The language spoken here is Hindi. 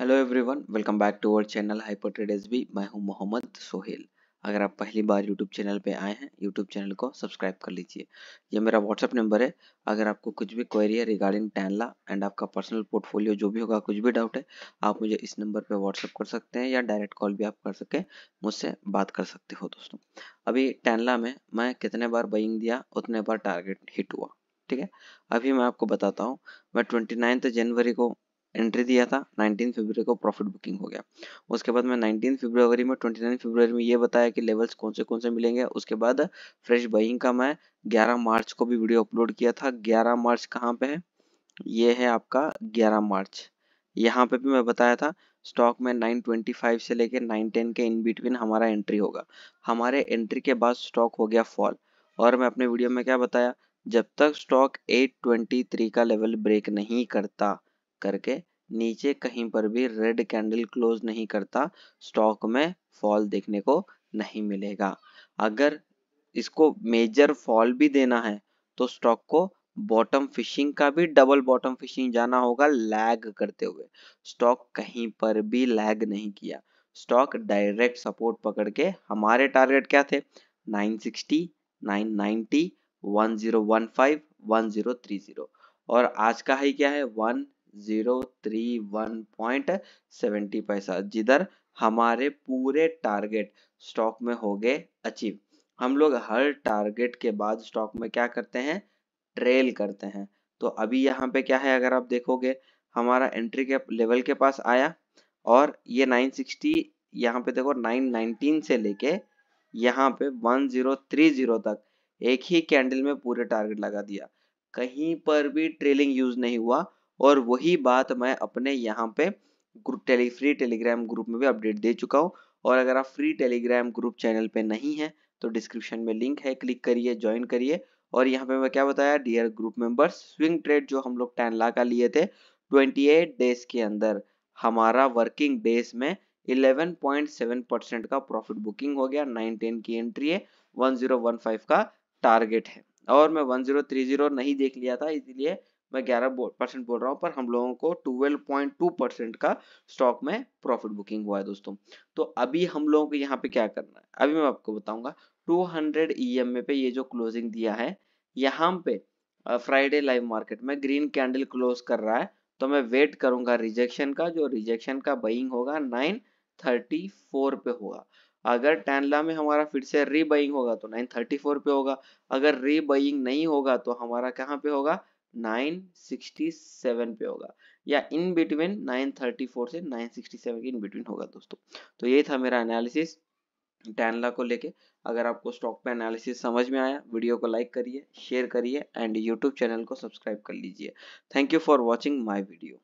hello everyone welcome back to our channel Hyper Trade S मैं हूं मोहम्मद सोहेल अगर आप पहली बार यूट्यूब चैनल पे आए हैं यूट्यूब चैनल को सब्सक्राइब कर लीजिए ये मेरा व्हाट्सअप नंबर है अगर आपको कुछ भी क्वेरी है रिगार्डिंग टैनला एंड आपका पर्सनल पोर्टफोलियो जो भी होगा कुछ भी डाउट है आप मुझे इस नंबर पर व्हाट्सअप कर सकते हैं या डायरेक्ट कॉल भी आप कर सके मुझसे बात कर सकते हो दोस्तों अभी टैनला में मैं कितने बार बइंग दिया उतने बार टारगेट हिट हुआ ठीक है अभी मैं आपको बताता हूँ मैं ट्वेंटी जनवरी को एंट्री दिया था 19 फरवरी को प्रॉफिट बुकिंग हो गया उसके बाद मैं 19 फरवरी में 29 फरवरी में ये बताया कि लेवल्स कौन से कौन से मिलेंगे उसके बाद फ्रेश बाइंग का मैं 11 मार्च को भी वीडियो अपलोड किया था 11 मार्च कहाँ पे है ये है आपका 11 मार्च यहाँ पे भी मैं बताया था स्टॉक में 925 से लेकर नाइन के इन बिटवीन हमारा एंट्री होगा हमारे एंट्री के बाद स्टॉक हो गया फॉल और मैं अपने वीडियो में क्या बताया जब तक स्टॉक एट का लेवल ब्रेक नहीं करता करके नीचे कहीं पर भी रेड कैंडल क्लोज नहीं करता स्टॉक में फॉल देखने को नहीं मिलेगा अगर इसको मेजर फॉल भी देना है तो स्टॉक को बॉटम फिशिंग का भी डबल बॉटम फिशिंग जाना होगा लैग करते हुए स्टॉक कहीं पर भी लैग नहीं किया स्टॉक डायरेक्ट सपोर्ट पकड़ के हमारे टारगेट क्या थे 960, 990, 1015, 1030 और आज का हाई क्या है zero three one point seventy पैसा जिधर हमारे पूरे टारगेट स्टॉक में हो गए अचीव हम लोग हर टारगेट के बाद स्टॉक में क्या करते हैं ट्रेल करते हैं तो अभी यहाँ पे क्या है अगर आप देखोगे हमारा एंट्री के लेवल के पास आया और ये 960 यहाँ पे देखो 919 से लेके यहाँ पे 1030 तक एक ही कैंडल में पूरे टारगेट लगा दिया कहीं पर भी ट्रेलिंग यूज नहीं हुआ और वही बात मैं अपने यहाँ पे group tele free Telegram group में भी अपडेट दे चुका हूँ और अगर आप फ्री टेलीग्राम ग्रुप चैनल पे नहीं है तो डिस्क्रिप्शन में लिंक है क्लिक करिए ज्वाइन करिए और यहाँ पे मैं क्या बताया dear group members swing trade जो हम लोग टेन लाख का लिए थे 28 डेज के अंदर हमारा वर्किंग डेज में 11.7 परसेंट का प्रॉफिट बुकिंग हो गया टेन की एंट्री है 1015 का टारगेट है और मैं 1030 नहीं देख लिया था इसलिए मैं 11 परसेंट बोल रहा हूँ पर हम लोगों को 12.2 परसेंट का स्टॉक में प्रॉफिट बुकिंग हुआ है दोस्तों तो अभी हम लोगों को यहाँ पे क्या करना है अभी मैं आपको बताऊंगा 200 ईएमए e पे ये जो क्लोजिंग दिया है यहाँ पे फ्राइडे लाइव मार्केट में ग्रीन कैंडल क्लोज कर रहा है तो मैं वेट करूंगा रिजेक्शन का जो रिजेक्शन का बइंग होगा फोर पे होगा अगर टैनला में हमारा फिर से रीबइंग होगा तो 934 पे होगा अगर रीबइंग नहीं होगा तो हमारा कहाँ पे होगा 967 पे होगा या इन बिटवीन 934 से 967 के इन बिटवीन होगा दोस्तों तो ये था मेरा एनालिसिस टैनला को लेके अगर आपको स्टॉक पे एनालिसिस समझ में आया वीडियो को लाइक करिए शेयर करिए एंड यूट्यूब चैनल को सब्सक्राइब कर लीजिए thank you for watching my video